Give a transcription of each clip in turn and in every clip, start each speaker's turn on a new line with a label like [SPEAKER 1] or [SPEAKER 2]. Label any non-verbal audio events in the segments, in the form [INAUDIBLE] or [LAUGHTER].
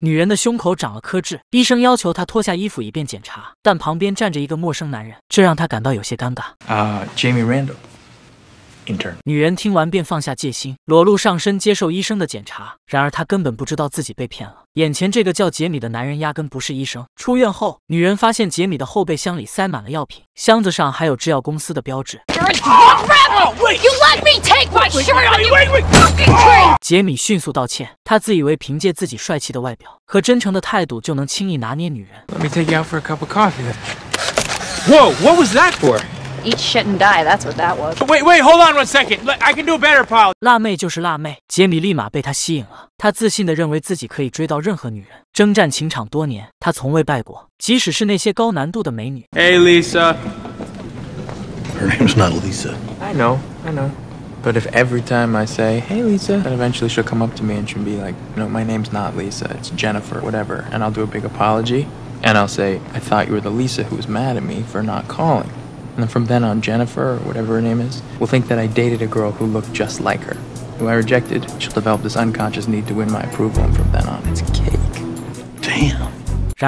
[SPEAKER 1] 女人的胸口长了颗痣，医生要求她脱下衣服以便检查，但旁边站着一个陌生男人，这让她感到有些尴尬。啊，Jamie Randall。女人听完便放下戒心，裸露上身接受医生的检查。然而她根本不知道自己被骗了，眼前这个叫杰米的男人压根不是医生。出院后，女人发现杰米的后备箱里塞满了药品，箱子上还有制药公司的标志。杰米迅速道歉，他自以为凭借自己帅气的外表和真诚的态度就能轻易拿捏女人。eat shit and die. That's what that was. Wait, wait, hold on one second. I can do better, pal. 辣妹就是辣妹，杰米立马被她吸引了。他自信地认为自己可以追到任何女人。征战情场多年，他从未败过，即使是那些高难度的美女。Hey, Lisa. Her name's not Lisa. I know, I know. But if every time I say, hey, Lisa, then eventually she'll come up to me and she'll be like, no, my name's not Lisa, it's Jennifer, whatever. And I'll do a big apology. And I'll say, I thought you were the Lisa who was mad at me for not calling. 然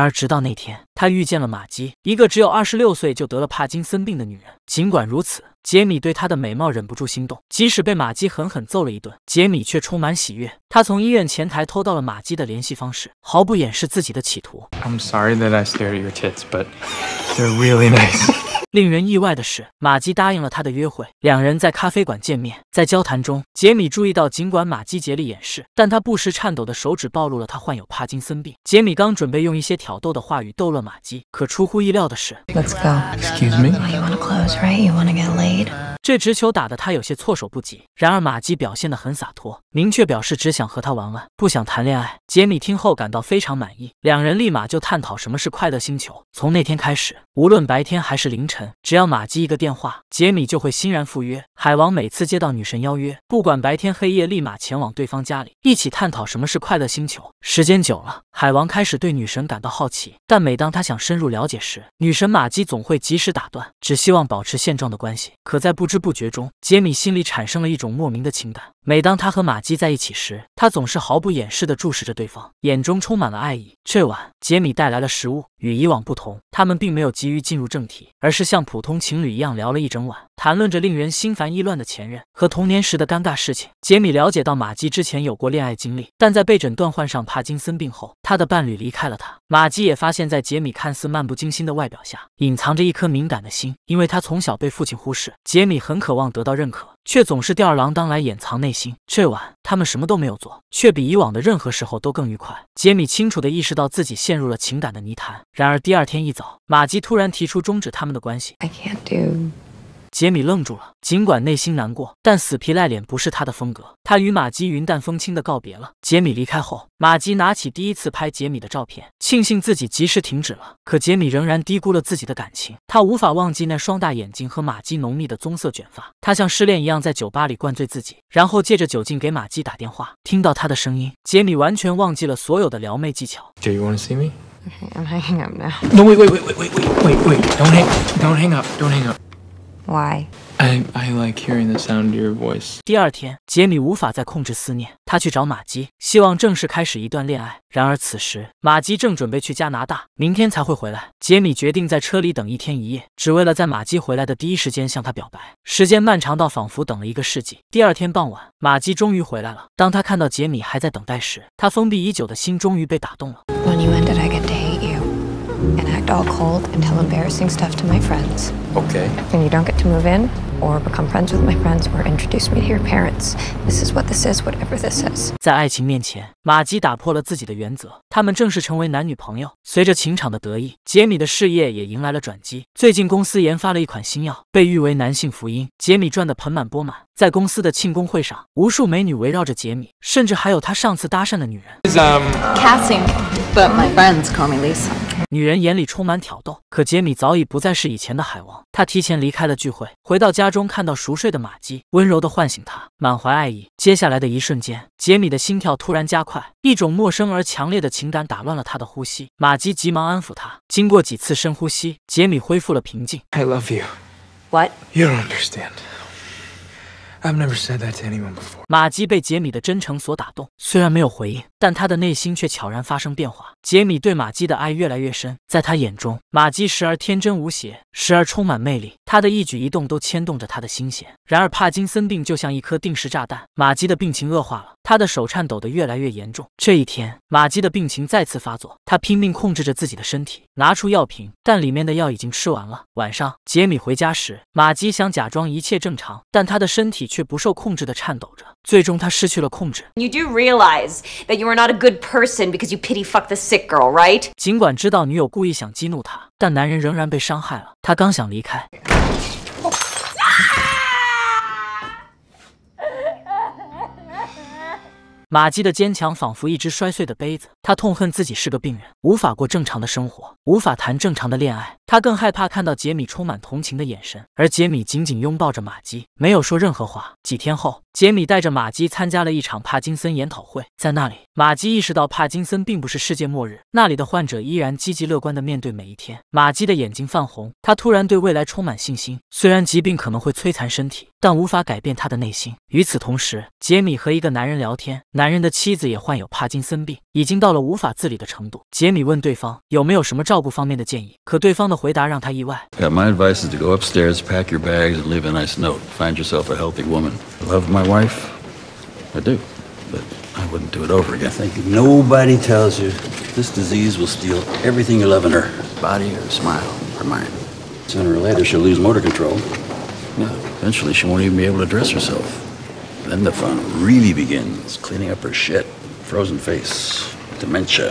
[SPEAKER 1] 而，直到那天，他遇见了玛姬，一个只有二十六岁就得了帕金森病的女人。尽管如此，杰米对她的美貌忍不住心动。即使被玛姬狠狠揍了一顿，杰米却充满喜悦。他从医院前台偷到了玛姬的联系方式，毫不掩饰自己的企图。I'm sorry that I stare at your tits, but they're really nice. [LAUGHS] 令人意外的是，马姬答应了他的约会，两人在咖啡馆见面。在交谈中，杰米注意到，尽管马姬竭力掩饰，但他不时颤抖的手指暴露了他患有帕金森病。杰米刚准备用一些挑逗的话语逗乐马姬，可出乎意料的是，Let's go. Excuse me. You wanna close, right? You wanna get laid. 这直球打得他有些措手不及。然而，马姬表现得很洒脱。明确表示只想和他玩玩，不想谈恋爱。杰米听后感到非常满意，两人立马就探讨什么是快乐星球。从那天开始，无论白天还是凌晨，只要玛姬一个电话，杰米就会欣然赴约。海王每次接到女神邀约，不管白天黑夜，立马前往对方家里，一起探讨什么是快乐星球。时间久了，海王开始对女神感到好奇，但每当他想深入了解时，女神玛姬总会及时打断，只希望保持现状的关系。可在不知不觉中，杰米心里产生了一种莫名的情感。每当他和玛姬在一起时，他总是毫不掩饰的注视着对方，眼中充满了爱意。这晚，杰米带来了食物，与以往不同，他们并没有急于进入正题，而是像普通情侣一样聊了一整晚，谈论着令人心烦意乱的前任和童年时的尴尬事情。杰米了解到玛姬之前有过恋爱经历，但在被诊断患上帕金森病后。他的伴侣离开了他，马吉也发现，在杰米看似漫不经心的外表下，隐藏着一颗敏感的心。因为他从小被父亲忽视，杰米很渴望得到认可，却总是吊儿郎当来掩藏内心。这晚，他们什么都没有做，却比以往的任何时候都更愉快。杰米清楚的意识到自己陷入了情感的泥潭。然而第二天一早，马吉突然提出终止他们的关系。杰米愣住了，尽管内心难过，但死皮赖脸不是他的风格。他与马姬云淡风轻的告别了。杰米离开后，马姬拿起第一次拍杰米的照片，庆幸自己及时停止了。可杰米仍然低估了自己的感情，他无法忘记那双大眼睛和马姬浓密的棕色卷发。他像失恋一样在酒吧里灌醉自己，然后借着酒劲给马姬打电话。听到她的声音，杰米完全忘记了所有的撩妹技巧。Do you want to see me? Okay, [LAUGHS] I'm hanging up now. No, wait, wait, wait, wait, wait, wait, wait. Don't hang, don't hang up, don't hang up. Why? I I like hearing the sound of your voice. 第二天，杰米无法再控制思念，他去找玛姬，希望正式开始一段恋爱。然而此时，玛姬正准备去加拿大，明天才会回来。杰米决定在车里等一天一夜，只为了在玛姬回来的第一时间向她表白。时间漫长到仿佛等了一个世纪。第二天傍晚，玛姬终于回来了。当她看到杰米还在等待时，她封闭已久的心终于被打动了。all cold and tell embarrassing stuff to my friends okay and you don't get to move in or become friends with my friends or introduce me to your parents this is what this is whatever this is 在爱情面前马吉打破了自己的原则他们正式成为男女朋友随着情场的得意杰米的事业也迎来了转机最近公司研发了一款新药被誉为男性福音杰米赚得盆满钵满在公司的庆功会上无数美女围绕着杰米甚至还有他上次搭讪的女人女人眼里充满挑逗，可杰米早已不再是以前的海王。他提前离开了聚会，回到家中，看到熟睡的玛姬，温柔的唤醒他，满怀爱意。接下来的一瞬间，杰米的心跳突然加快，一种陌生而强烈的情感打乱了他的呼吸。玛姬急忙安抚他，经过几次深呼吸，杰米恢复了平静。I love you. What? You don't understand. 马基被杰米的真诚所打动，虽然没有回应，但他的内心却悄然发生变化。杰米对马基的爱越来越深，在他眼中，马基时而天真无邪，时而充满魅力。他的一举一动都牵动着他的心弦。然而，帕金森病就像一颗定时炸弹，玛姬的病情恶化了，他的手颤抖得越来越严重。这一天，玛姬的病情再次发作，他拼命控制着自己的身体，拿出药瓶，但里面的药已经吃完了。晚上，杰米回家时，玛姬想假装一切正常，但他的身体却不受控制的颤抖着，最终他失去了控制。尽管知道女友故意想激怒他。但男人仍然被伤害了。他刚想离开，玛 [LAUGHS] 姬的坚强仿佛一只摔碎的杯子。他痛恨自己是个病人，无法过正常的生活，无法谈正常的恋爱。他更害怕看到杰米充满同情的眼神。而杰米紧紧拥抱着玛姬，没有说任何话。几天后。杰米带着玛姬参加了一场帕金森研讨会，在那里，玛姬意识到帕金森并不是世界末日，那里的患者依然积极乐观地面对每一天。玛姬的眼睛泛红，她突然对未来充满信心。虽然疾病可能会摧残身体，但无法改变她的内心。与此同时，杰米和一个男人聊天，男人的妻子也患有帕金森病，已经到了无法自理的程度。杰米问对方有没有什么照顾方面的建议，可对方的回答让他意外。love my wife. I do, but I wouldn't do it over again. I think nobody tells you this disease will steal everything you love in her body, or smile, or mind. Sooner or later, she'll lose motor control. Yeah, eventually, she won't even be able to dress herself. Then the fun really begins cleaning up her shit, frozen face, dementia.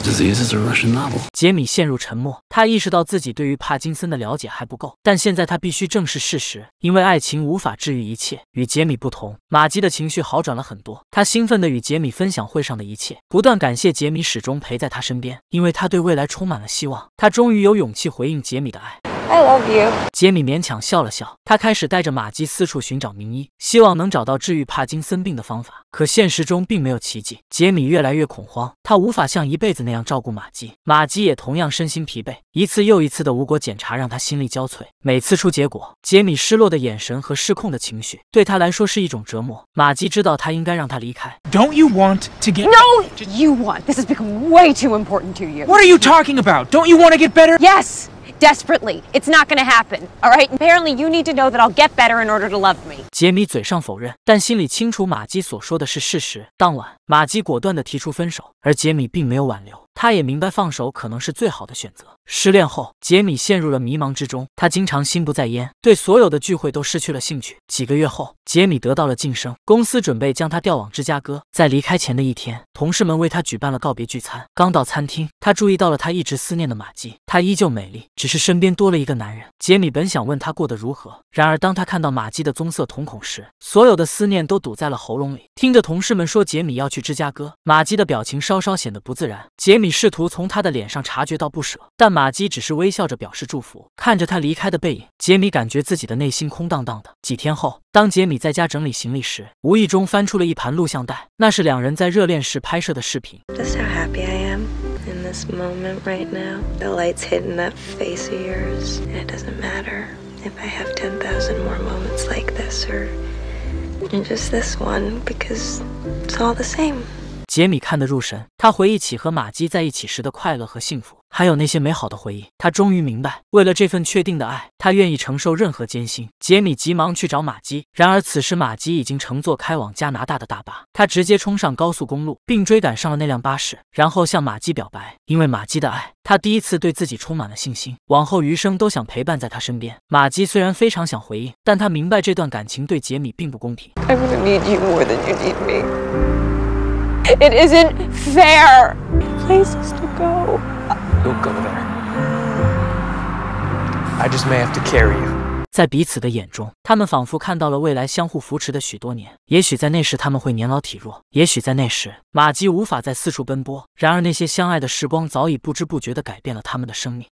[SPEAKER 1] disease. not Russian It's It's a a novel. 杰米陷入沉默，他意识到自己对于帕金森的了解还不够，但现在他必须正视事实，因为爱情无法治愈一切。与杰米不同，玛吉的情绪好转了很多，他兴奋的与杰米分享会上的一切，不断感谢杰米始终陪在他身边，因为他对未来充满了希望。他终于有勇气回应杰米的爱。I love you。杰米勉强笑了笑，他开始带着玛姬四处寻找名医，希望能找到治愈帕金森病的方法。可现实中并没有奇迹，杰米越来越恐慌，他无法像一辈子那样照顾玛姬，玛姬也同样身心疲惫，一次又一次的无果检查让他心力交瘁。每次出结果，杰米失落的眼神和失控的情绪，对他来说是一种折磨。玛姬知道他应该让他离开。Don't you to want get? want. This become important desperately. It's not going to happen. All right? Apparently, you need to know that I'll get better in order to love me. 杰米嘴上否认，但心里清楚马基所说的是事实。当晚，马基果断地提出分手，而杰米并没有挽留，他也明白放手可能是最好的选择。失恋后，杰米陷入了迷茫之中，他经常心不在焉，对所有的聚会都失去了兴趣。几个月后，杰米得到了晋升，公司准备将他调往芝加哥。在离开前的一天，同事们为他举办了告别聚餐。刚到餐厅，他注意到了他一直思念的玛姬，她依旧美丽，只是身边多了一个男人。杰米本想问他过得如何，然而当他看到玛姬的棕色瞳孔时，所有的思念都堵在了喉咙里。听着同事们说杰米要去芝加哥，玛姬的表情是。稍稍显得不自然，杰米试图从他的脸上察觉到不舍，但玛姬只是微笑着表示祝福，看着他离开的背影，杰米感觉自己的内心空荡荡的。几天后，当杰米在家整理行李时，无意中翻出了一盘录像带，那是两人在热恋时拍摄的视频。杰米看得入神，他回忆起和玛姬在一起时的快乐和幸福，还有那些美好的回忆。他终于明白，为了这份确定的爱，他愿意承受任何艰辛。杰米急忙去找玛姬，然而此时玛姬已经乘坐开往加拿大的大巴。他直接冲上高速公路，并追赶上了那辆巴士，然后向玛姬表白。因为玛姬的爱，他第一次对自己充满了信心，往后余生都想陪伴在她身边。玛姬虽然非常想回应，但她明白这段感情对杰米并不公平。it isn't fair places to go go go there i just may have to carry you 在彼此的眼中他们仿佛看到了未来相互扶持的许多年也许在那时他们会年老体弱也许在那时马姬无法再四处奔波然而那些相爱的时光早已不知不觉的改变了他们的生命